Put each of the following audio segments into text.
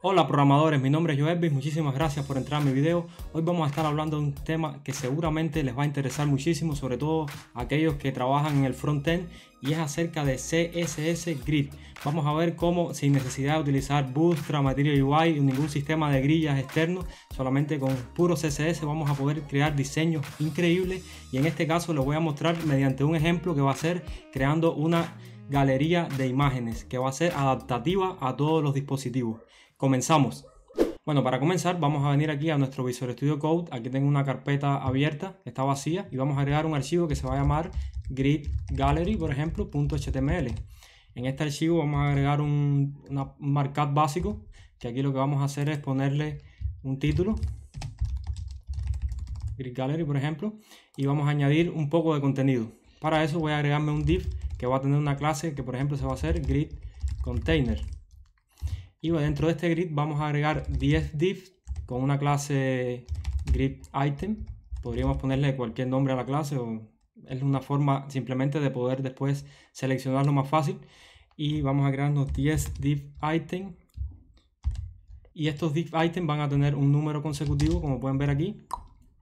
Hola programadores, mi nombre es Joebis, muchísimas gracias por entrar a mi video. Hoy vamos a estar hablando de un tema que seguramente les va a interesar muchísimo, sobre todo aquellos que trabajan en el frontend y es acerca de CSS Grid. Vamos a ver cómo sin necesidad de utilizar Bootstrap, Material UI, o ningún sistema de grillas externo, solamente con puro CSS vamos a poder crear diseños increíbles y en este caso lo voy a mostrar mediante un ejemplo que va a ser creando una galería de imágenes que va a ser adaptativa a todos los dispositivos. Comenzamos. Bueno, para comenzar vamos a venir aquí a nuestro Visual Studio Code. Aquí tengo una carpeta abierta, está vacía, y vamos a agregar un archivo que se va a llamar grid gallery, por ejemplo, .html. En este archivo vamos a agregar un, una, un básico, que aquí lo que vamos a hacer es ponerle un título, grid gallery, por ejemplo, y vamos a añadir un poco de contenido. Para eso voy a agregarme un div que va a tener una clase que, por ejemplo, se va a hacer grid container. Y dentro de este grid vamos a agregar 10 divs con una clase grid item. Podríamos ponerle cualquier nombre a la clase o es una forma simplemente de poder después seleccionarlo más fácil. Y vamos a crearnos 10 div item. Y estos div item van a tener un número consecutivo, como pueden ver aquí.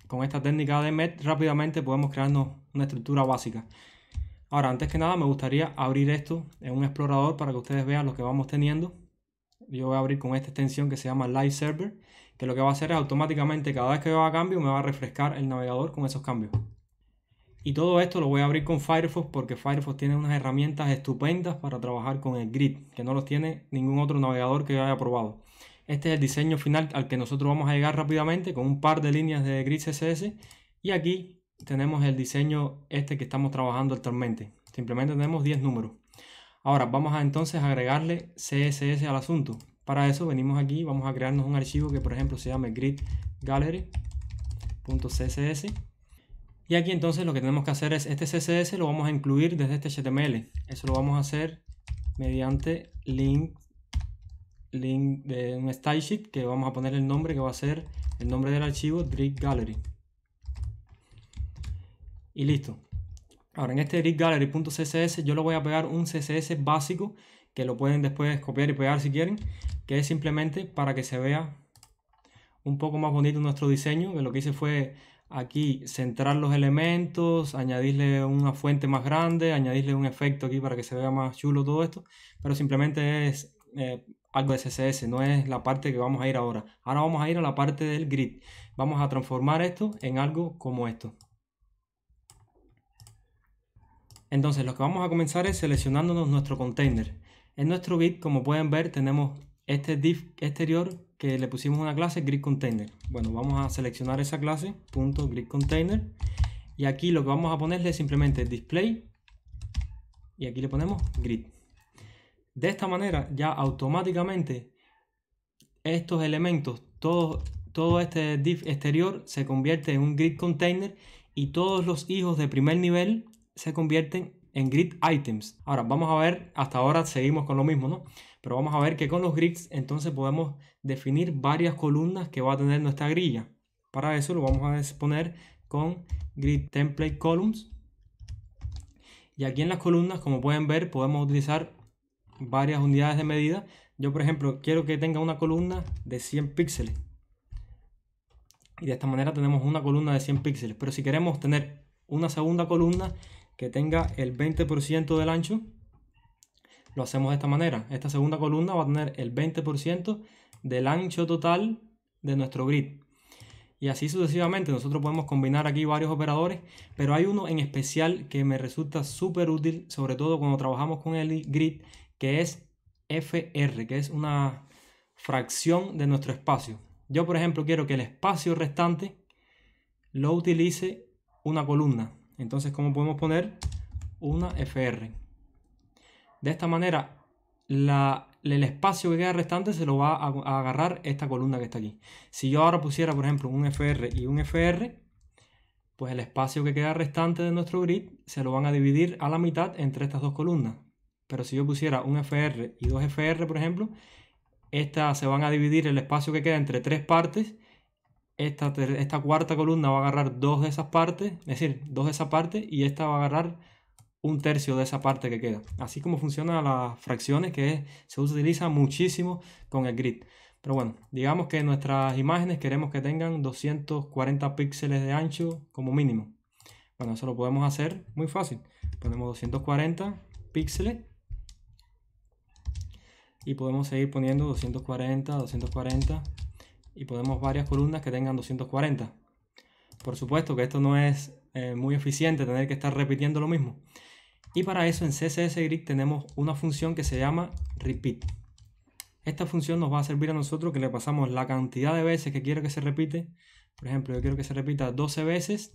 Con esta técnica de MET rápidamente podemos crearnos una estructura básica. Ahora, antes que nada, me gustaría abrir esto en un explorador para que ustedes vean lo que vamos teniendo yo voy a abrir con esta extensión que se llama Live Server, que lo que va a hacer es automáticamente cada vez que yo haga cambio me va a refrescar el navegador con esos cambios. Y todo esto lo voy a abrir con Firefox porque Firefox tiene unas herramientas estupendas para trabajar con el grid, que no los tiene ningún otro navegador que yo haya probado. Este es el diseño final al que nosotros vamos a llegar rápidamente con un par de líneas de grid CSS y aquí tenemos el diseño este que estamos trabajando actualmente. Simplemente tenemos 10 números. Ahora vamos a entonces agregarle CSS al asunto. Para eso venimos aquí, vamos a crearnos un archivo que por ejemplo se llame gridgallery.css y aquí entonces lo que tenemos que hacer es este CSS lo vamos a incluir desde este HTML. Eso lo vamos a hacer mediante link, link de un stylesheet que vamos a poner el nombre que va a ser el nombre del archivo gridgallery. Gallery. Y listo. Ahora en este grid yo le voy a pegar un CSS básico que lo pueden después copiar y pegar si quieren, que es simplemente para que se vea un poco más bonito nuestro diseño, lo que hice fue aquí centrar los elementos, añadirle una fuente más grande, añadirle un efecto aquí para que se vea más chulo todo esto, pero simplemente es eh, algo de CSS, no es la parte que vamos a ir ahora. Ahora vamos a ir a la parte del grid. Vamos a transformar esto en algo como esto. Entonces lo que vamos a comenzar es seleccionándonos nuestro container. En nuestro git, como pueden ver, tenemos este div exterior que le pusimos una clase grid container. Bueno, vamos a seleccionar esa clase, punto grid container. Y aquí lo que vamos a ponerle es simplemente display. Y aquí le ponemos grid. De esta manera ya automáticamente estos elementos, todo, todo este div exterior se convierte en un grid container y todos los hijos de primer nivel se convierten en grid items. Ahora, vamos a ver, hasta ahora seguimos con lo mismo, ¿no? Pero vamos a ver que con los grids entonces podemos definir varias columnas que va a tener nuestra grilla. Para eso lo vamos a poner con grid template columns. Y aquí en las columnas, como pueden ver, podemos utilizar varias unidades de medida. Yo, por ejemplo, quiero que tenga una columna de 100 píxeles. Y de esta manera tenemos una columna de 100 píxeles. Pero si queremos tener una segunda columna que tenga el 20% del ancho, lo hacemos de esta manera. Esta segunda columna va a tener el 20% del ancho total de nuestro grid. Y así sucesivamente, nosotros podemos combinar aquí varios operadores, pero hay uno en especial que me resulta súper útil, sobre todo cuando trabajamos con el grid, que es FR, que es una fracción de nuestro espacio. Yo, por ejemplo, quiero que el espacio restante lo utilice una columna. Entonces, ¿cómo podemos poner una FR? De esta manera, el espacio que queda restante se lo va a, agarrar esta columna que está aquí. Si yo ahora pusiera, por ejemplo, un FR y un FR, pues el espacio que queda restante de nuestro grid se lo van a dividir a la mitad entre estas dos columnas. Pero si yo pusiera un FR y dos FR, por ejemplo, estas se van a dividir el espacio que queda entre tres partes esta, cuarta columna va a agarrar dos de esas partes, es decir, dos de esa parte y esta va a agarrar un tercio de esa parte que queda. Así como funcionan las fracciones que se utiliza muchísimo con el grid. Pero bueno, digamos que nuestras imágenes queremos que tengan 240 píxeles de ancho como mínimo. Bueno, eso lo podemos hacer muy fácil. Ponemos 240 píxeles y podemos seguir poniendo 240, 240 y podemos varias columnas que tengan 240. Por supuesto que esto no es eh, muy eficiente tener que estar repitiendo lo mismo. Y para eso en CSS Grid tenemos una función que se llama repeat. Esta función nos va a servir a nosotros que le pasamos la cantidad de veces que quiero que se repite. Por ejemplo, yo quiero que se repita 12 veces.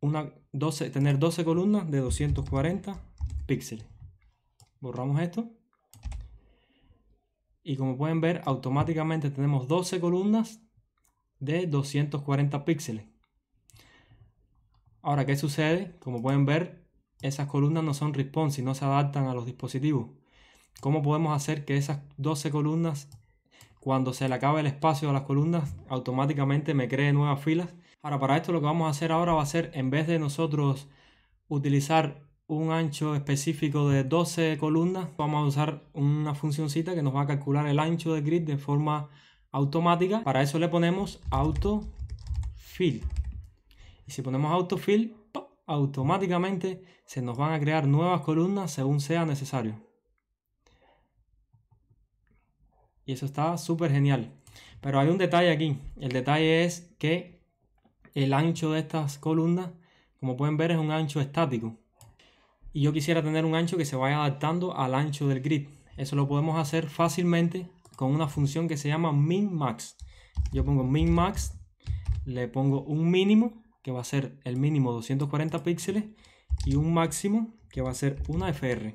Una, 12, tener 12 columnas de 240 píxeles. Borramos esto. Y como pueden ver, automáticamente tenemos 12 columnas de 240 píxeles. Ahora, ¿qué sucede? Como pueden ver, esas columnas no son responsive, no se adaptan a los dispositivos. ¿Cómo podemos hacer que esas 12 columnas, cuando se le acabe el espacio a las columnas, automáticamente me cree nuevas filas? Ahora, para esto lo que vamos a hacer ahora va a ser, en vez de nosotros utilizar un ancho específico de 12 columnas, vamos a usar una funcioncita que nos va a calcular el ancho de grid de forma automática. Para eso le ponemos autofill. Y si ponemos autofill, fill automáticamente se nos van a crear nuevas columnas según sea necesario. Y eso está súper genial. Pero hay un detalle aquí. El detalle es que el ancho de estas columnas, como pueden ver, es un ancho estático y yo quisiera tener un ancho que se vaya adaptando al ancho del grid. Eso lo podemos hacer fácilmente con una función que se llama min-max. Yo pongo min-max, le pongo un mínimo, que va a ser el mínimo 240 píxeles, y un máximo, que va a ser una FR.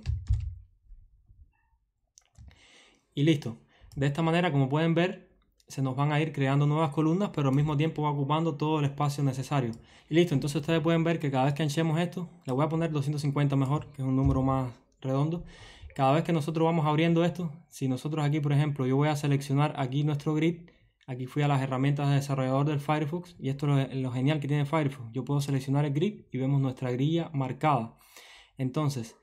Y listo. De esta manera, como pueden ver, se nos van a ir creando nuevas columnas, pero al mismo tiempo va ocupando todo el espacio necesario. Y listo, entonces ustedes pueden ver que cada vez que anchemos esto, le voy a poner 250 mejor, que es un número más redondo. Cada vez que nosotros vamos abriendo esto, si nosotros aquí, por ejemplo, yo voy a seleccionar aquí nuestro grid, aquí fui a las herramientas de desarrollador del Firefox, y esto es lo genial que tiene Firefox. Yo puedo seleccionar el grid y vemos nuestra grilla marcada. Entonces,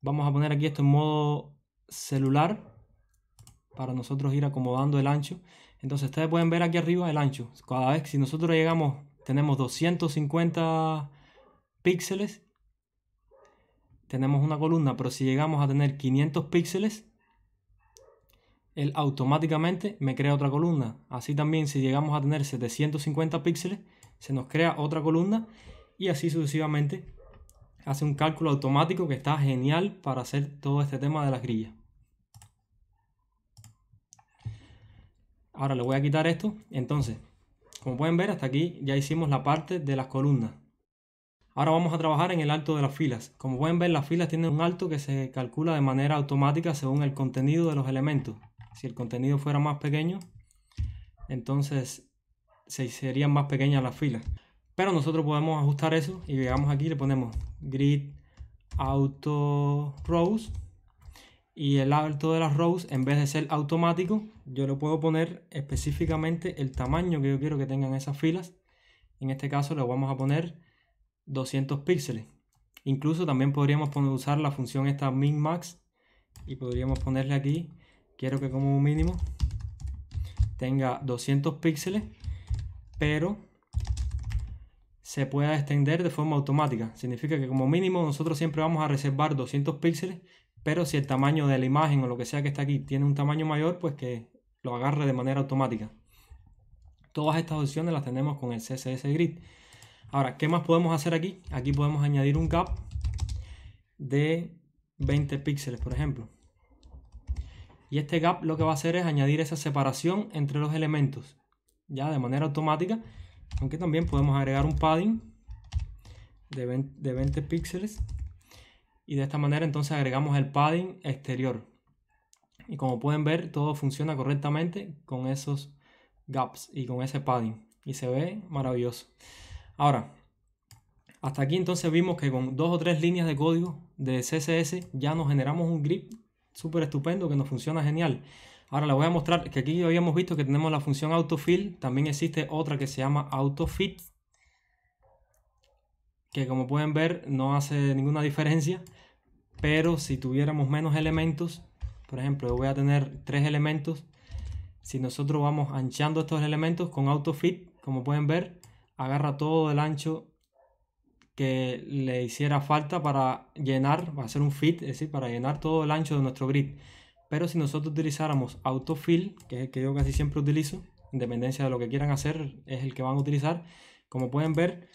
vamos a poner aquí esto en modo celular, para nosotros ir acomodando el ancho. Entonces ustedes pueden ver aquí arriba el ancho. Cada vez que si nosotros llegamos, tenemos 250 píxeles, tenemos una columna, pero si llegamos a tener 500 píxeles, él automáticamente me crea otra columna. Así también si llegamos a tener 750 píxeles, se nos crea otra columna y así sucesivamente hace un cálculo automático que está genial para hacer todo este tema de las grillas. Ahora le voy a quitar esto. Entonces, como pueden ver, hasta aquí ya hicimos la parte de las columnas. Ahora vamos a trabajar en el alto de las filas. Como pueden ver, las filas tienen un alto que se calcula de manera automática según el contenido de los elementos. Si el contenido fuera más pequeño, entonces se serían más pequeñas las filas. Pero nosotros podemos ajustar eso y llegamos aquí le ponemos grid auto rows y el alto de las rows, en vez de ser automático, yo le puedo poner específicamente el tamaño que yo quiero que tengan esas filas. En este caso le vamos a poner 200 píxeles. Incluso también podríamos usar la función esta min max y podríamos ponerle aquí, quiero que como mínimo tenga 200 píxeles, pero se pueda extender de forma automática. Significa que como mínimo nosotros siempre vamos a reservar 200 píxeles pero si el tamaño de la imagen o lo que sea que está aquí tiene un tamaño mayor, pues que lo agarre de manera automática. Todas estas opciones las tenemos con el CSS Grid. Ahora, ¿qué más podemos hacer aquí? Aquí podemos añadir un gap de 20 píxeles, por ejemplo. Y este gap lo que va a hacer es añadir esa separación entre los elementos, ya de manera automática, aunque también podemos agregar un padding de 20, píxeles y de esta manera entonces agregamos el padding exterior. Y como pueden ver, todo funciona correctamente con esos gaps y con ese padding. Y se ve maravilloso. Ahora, hasta aquí entonces vimos que con dos o tres líneas de código de CSS ya nos generamos un grip súper estupendo que nos funciona genial. Ahora les voy a mostrar que aquí habíamos visto que tenemos la función autofill. También existe otra que se llama autofit que como pueden ver no hace ninguna diferencia, pero si tuviéramos menos elementos, por ejemplo, yo voy a tener tres elementos, si nosotros vamos anchando estos elementos con AutoFit, como pueden ver, agarra todo el ancho que le hiciera falta para llenar, a hacer un fit, es decir, para llenar todo el ancho de nuestro grid. Pero si nosotros utilizáramos AutoFill, que es el que yo casi siempre utilizo, independencia de lo que quieran hacer, es el que van a utilizar, como pueden ver,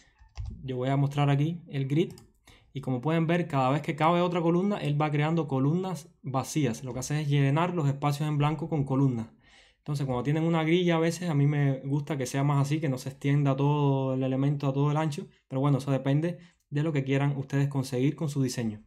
yo voy a mostrar aquí el grid y como pueden ver cada vez que cabe otra columna él va creando columnas vacías lo que hace es llenar los espacios en blanco con columnas entonces cuando tienen una grilla a veces a mí me gusta que sea más así que no se extienda todo el elemento a todo el ancho pero bueno eso depende de lo que quieran ustedes conseguir con su diseño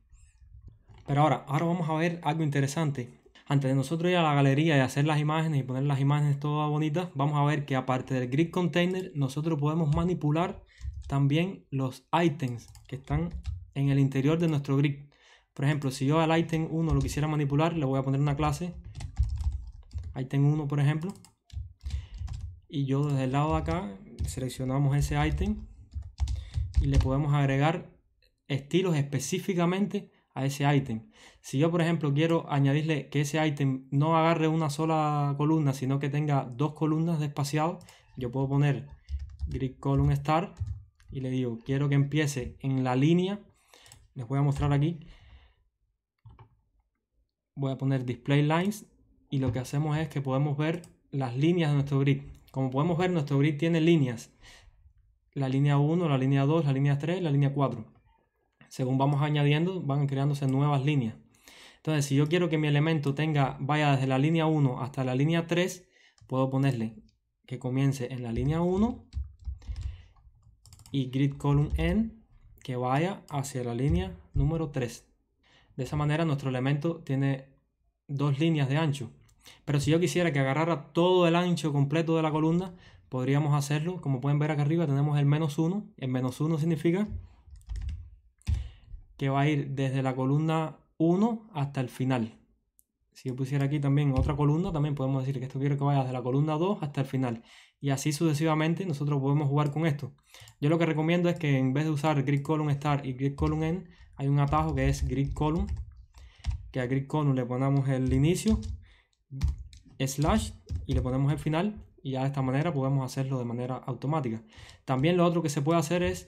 pero ahora ahora vamos a ver algo interesante antes de nosotros ir a la galería y hacer las imágenes y poner las imágenes todas bonitas, vamos a ver que aparte del grid container, nosotros podemos manipular también los ítems que están en el interior de nuestro grid. Por ejemplo, si yo al item 1 lo quisiera manipular, le voy a poner una clase item 1, por ejemplo. Y yo desde el lado de acá seleccionamos ese item y le podemos agregar estilos específicamente a ese item. Si yo, por ejemplo, quiero añadirle que ese item no agarre una sola columna, sino que tenga dos columnas de espaciado, yo puedo poner grid column star y le digo, quiero que empiece en la línea, les voy a mostrar aquí, voy a poner display lines y lo que hacemos es que podemos ver las líneas de nuestro grid. Como podemos ver, nuestro grid tiene líneas. La línea 1, la línea 2, la línea 3, la línea 4. Según vamos añadiendo, van creándose nuevas líneas. Entonces, si yo quiero que mi elemento tenga, vaya desde la línea 1 hasta la línea 3, puedo ponerle que comience en la línea 1 y grid column n que vaya hacia la línea número 3. De esa manera nuestro elemento tiene dos líneas de ancho. Pero si yo quisiera que agarrara todo el ancho completo de la columna, podríamos hacerlo. Como pueden ver acá arriba tenemos el menos 1. El menos 1 significa que va a ir desde la columna 1 hasta el final. Si yo pusiera aquí también otra columna, también podemos decir que esto quiero que vaya desde la columna 2 hasta el final. Y así sucesivamente nosotros podemos jugar con esto. Yo lo que recomiendo es que en vez de usar grid column start y grid column end, hay un atajo que es grid column, que a grid column le ponemos el inicio, slash, y le ponemos el final. Y ya de esta manera podemos hacerlo de manera automática. También lo otro que se puede hacer es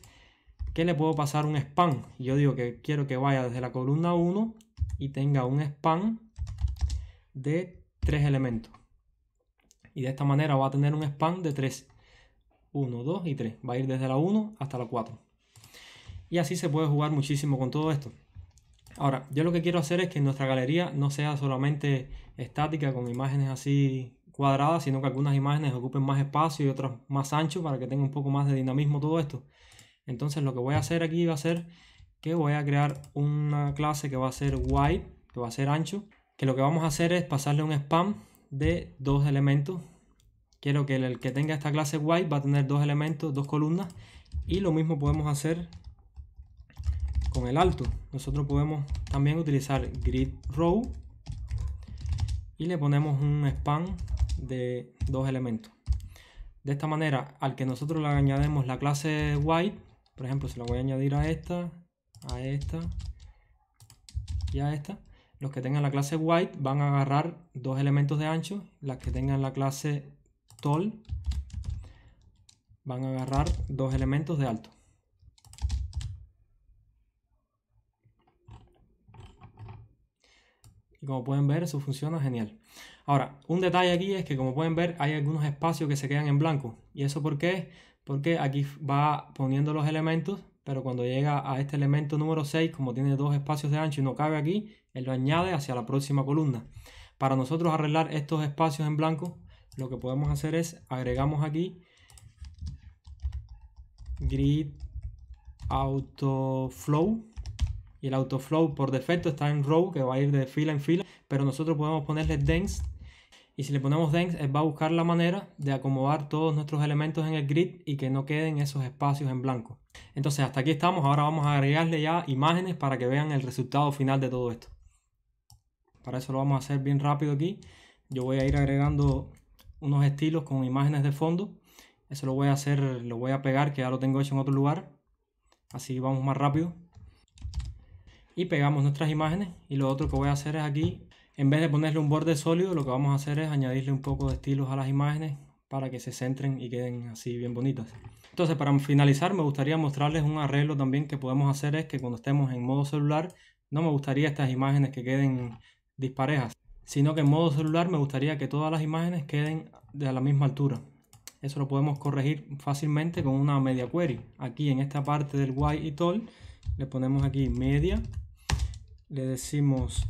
que le puedo pasar un span. Yo digo que quiero que vaya desde la columna 1 y tenga un span de tres elementos. Y de esta manera va a tener un span de 3. 1, 2 y 3. Va a ir desde la 1 hasta la 4. Y así se puede jugar muchísimo con todo esto. Ahora, yo lo que quiero hacer es que nuestra galería no sea solamente estática con imágenes así cuadradas, sino que algunas imágenes ocupen más espacio y otras más ancho para que tenga un poco más de dinamismo todo esto. Entonces lo que voy a hacer aquí va a ser que voy a crear una clase que va a ser wide, que va a ser ancho, que lo que vamos a hacer es pasarle un spam de dos elementos. Quiero que el que tenga esta clase white va a tener dos elementos, dos columnas. Y lo mismo podemos hacer con el alto. Nosotros podemos también utilizar grid row y le ponemos un Spam de dos elementos. De esta manera, al que nosotros le añademos la clase white, por ejemplo, se la voy a añadir a esta, a esta y a esta. Los que tengan la clase white van a agarrar dos elementos de ancho. Las que tengan la clase tall van a agarrar dos elementos de alto. Y como pueden ver, eso funciona genial. Ahora, un detalle aquí es que como pueden ver, hay algunos espacios que se quedan en blanco. ¿Y eso por qué? Porque aquí va poniendo los elementos pero cuando llega a este elemento número 6, como tiene dos espacios de ancho y no cabe aquí, él lo añade hacia la próxima columna. Para nosotros arreglar estos espacios en blanco, lo que podemos hacer es agregamos aquí grid autoflow y el autoflow por defecto está en row que va a ir de fila en fila pero nosotros podemos ponerle dense y si le ponemos dense va a buscar la manera de acomodar todos nuestros elementos en el grid y que no queden esos espacios en blanco entonces hasta aquí estamos, ahora vamos a agregarle ya imágenes para que vean el resultado final de todo esto. Para eso lo vamos a hacer bien rápido aquí. Yo voy a ir agregando unos estilos con imágenes de fondo. Eso lo voy a hacer, lo voy a pegar que ya lo tengo hecho en otro lugar. Así vamos más rápido. Y pegamos nuestras imágenes y lo otro que voy a hacer es aquí en vez de ponerle un borde sólido, lo que vamos a hacer es añadirle un poco de estilos a las imágenes para que se centren y queden así bien bonitas. Entonces para finalizar me gustaría mostrarles un arreglo también que podemos hacer es que cuando estemos en modo celular no me gustaría estas imágenes que queden disparejas, sino que en modo celular me gustaría que todas las imágenes queden de la misma altura. Eso lo podemos corregir fácilmente con una media query. Aquí en esta parte del y tall le ponemos aquí media, le decimos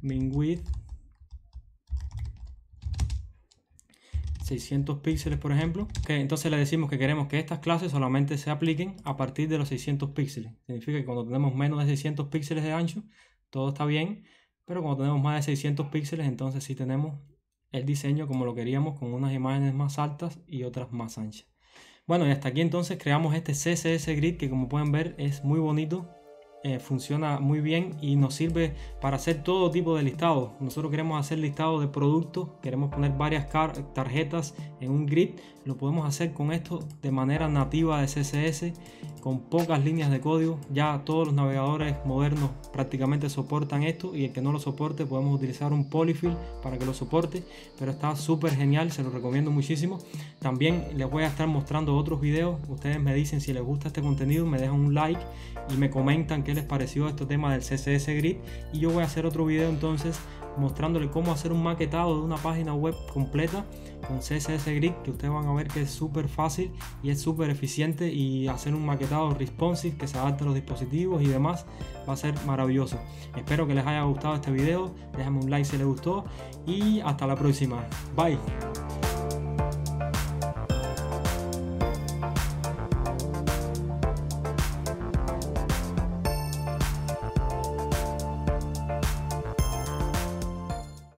min width 600 píxeles, por ejemplo, que entonces le decimos que queremos que estas clases solamente se apliquen a partir de los 600 píxeles. Significa que cuando tenemos menos de 600 píxeles de ancho, todo está bien, pero cuando tenemos más de 600 píxeles, entonces sí tenemos el diseño como lo queríamos, con unas imágenes más altas y otras más anchas. Bueno, y hasta aquí entonces creamos este CSS Grid que como pueden ver es muy bonito, eh, funciona muy bien y nos sirve para hacer todo tipo de listados. Nosotros queremos hacer listados de productos, queremos poner varias tarjetas en un grid. Lo podemos hacer con esto de manera nativa de CSS, con pocas líneas de código. Ya todos los navegadores modernos prácticamente soportan esto y el que no lo soporte podemos utilizar un polyfill para que lo soporte. Pero está súper genial, se lo recomiendo muchísimo. También les voy a estar mostrando otros videos. Ustedes me dicen si les gusta este contenido, me dejan un like y me comentan que les pareció este tema del CSS Grid y yo voy a hacer otro video entonces mostrándole cómo hacer un maquetado de una página web completa con CSS Grid que ustedes van a ver que es súper fácil y es súper eficiente y hacer un maquetado responsive que se adapte a los dispositivos y demás va a ser maravilloso. Espero que les haya gustado este video, déjame un like si les gustó y hasta la próxima. Bye.